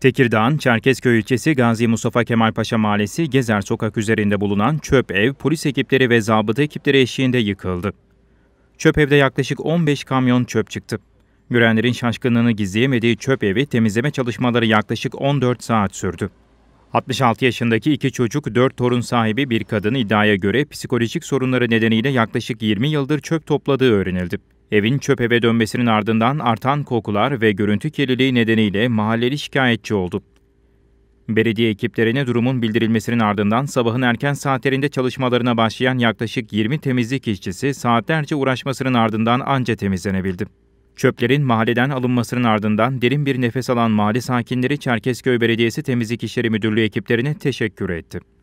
Tekirdağ, Çerkezköy ilçesi Gazi Mustafa Kemal Paşa Mahallesi Gezer Sokak üzerinde bulunan çöp ev polis ekipleri ve zabıta ekipleri eşliğinde yıkıldı. Çöp evde yaklaşık 15 kamyon çöp çıktı. Görenlerin şaşkınlığını gizleyemediği çöp evi temizleme çalışmaları yaklaşık 14 saat sürdü. 66 yaşındaki iki çocuk, 4 torun sahibi bir kadın iddiaya göre psikolojik sorunları nedeniyle yaklaşık 20 yıldır çöp topladığı öğrenildi. Evin çöp eve dönmesinin ardından artan kokular ve görüntü kirliliği nedeniyle mahalleli şikayetçi oldu. Belediye ekiplerine durumun bildirilmesinin ardından sabahın erken saatlerinde çalışmalarına başlayan yaklaşık 20 temizlik işçisi saatlerce uğraşmasının ardından anca temizlenebildi. Çöplerin mahalleden alınmasının ardından derin bir nefes alan mahalle sakinleri Çerkezköy Belediyesi Temizlik İşleri Müdürlüğü ekiplerine teşekkür etti.